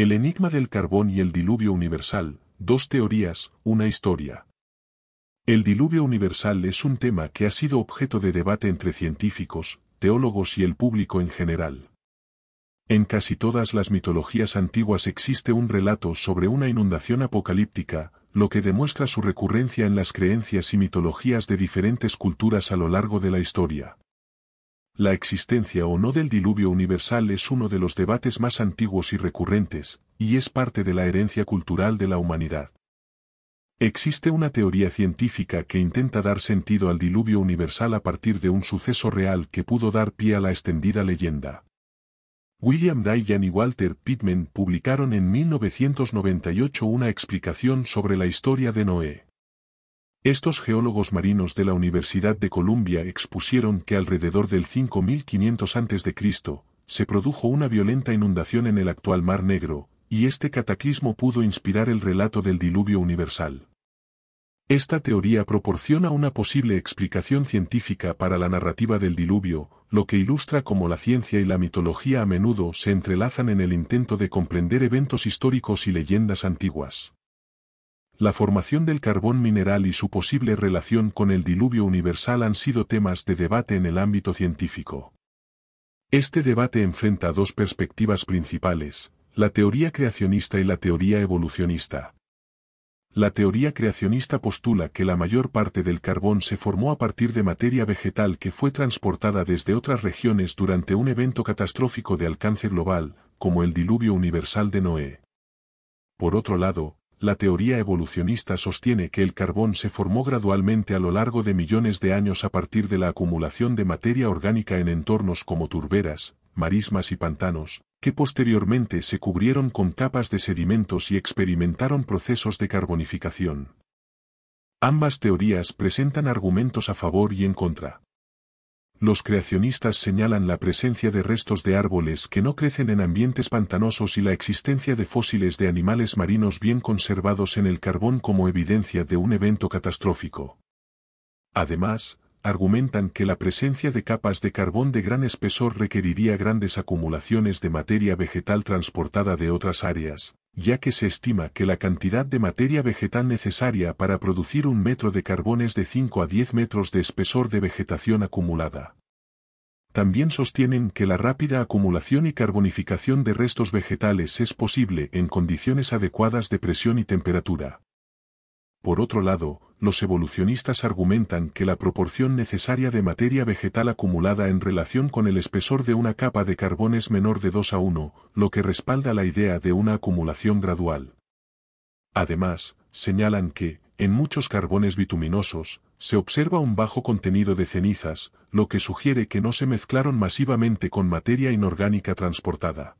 El enigma del carbón y el diluvio universal, dos teorías, una historia. El diluvio universal es un tema que ha sido objeto de debate entre científicos, teólogos y el público en general. En casi todas las mitologías antiguas existe un relato sobre una inundación apocalíptica, lo que demuestra su recurrencia en las creencias y mitologías de diferentes culturas a lo largo de la historia. La existencia o no del diluvio universal es uno de los debates más antiguos y recurrentes, y es parte de la herencia cultural de la humanidad. Existe una teoría científica que intenta dar sentido al diluvio universal a partir de un suceso real que pudo dar pie a la extendida leyenda. William Dayan y Walter Pittman publicaron en 1998 una explicación sobre la historia de Noé. Estos geólogos marinos de la Universidad de Columbia expusieron que alrededor del 5500 a.C., se produjo una violenta inundación en el actual Mar Negro, y este cataclismo pudo inspirar el relato del diluvio universal. Esta teoría proporciona una posible explicación científica para la narrativa del diluvio, lo que ilustra cómo la ciencia y la mitología a menudo se entrelazan en el intento de comprender eventos históricos y leyendas antiguas. La formación del carbón mineral y su posible relación con el diluvio universal han sido temas de debate en el ámbito científico. Este debate enfrenta dos perspectivas principales, la teoría creacionista y la teoría evolucionista. La teoría creacionista postula que la mayor parte del carbón se formó a partir de materia vegetal que fue transportada desde otras regiones durante un evento catastrófico de alcance global, como el diluvio universal de Noé. Por otro lado, la teoría evolucionista sostiene que el carbón se formó gradualmente a lo largo de millones de años a partir de la acumulación de materia orgánica en entornos como turberas, marismas y pantanos, que posteriormente se cubrieron con capas de sedimentos y experimentaron procesos de carbonificación. Ambas teorías presentan argumentos a favor y en contra. Los creacionistas señalan la presencia de restos de árboles que no crecen en ambientes pantanosos y la existencia de fósiles de animales marinos bien conservados en el carbón como evidencia de un evento catastrófico. Además, argumentan que la presencia de capas de carbón de gran espesor requeriría grandes acumulaciones de materia vegetal transportada de otras áreas, ya que se estima que la cantidad de materia vegetal necesaria para producir un metro de carbón es de 5 a 10 metros de espesor de vegetación acumulada. También sostienen que la rápida acumulación y carbonificación de restos vegetales es posible en condiciones adecuadas de presión y temperatura. Por otro lado, los evolucionistas argumentan que la proporción necesaria de materia vegetal acumulada en relación con el espesor de una capa de carbón es menor de 2 a 1, lo que respalda la idea de una acumulación gradual. Además, señalan que, en muchos carbones bituminosos, se observa un bajo contenido de cenizas, lo que sugiere que no se mezclaron masivamente con materia inorgánica transportada.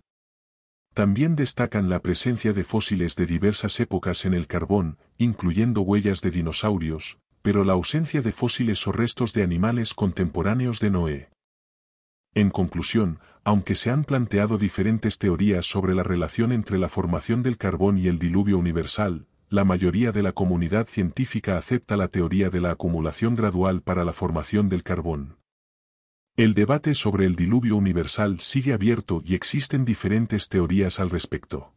También destacan la presencia de fósiles de diversas épocas en el carbón, incluyendo huellas de dinosaurios, pero la ausencia de fósiles o restos de animales contemporáneos de Noé. En conclusión, aunque se han planteado diferentes teorías sobre la relación entre la formación del carbón y el diluvio universal, la mayoría de la comunidad científica acepta la teoría de la acumulación gradual para la formación del carbón. El debate sobre el diluvio universal sigue abierto y existen diferentes teorías al respecto.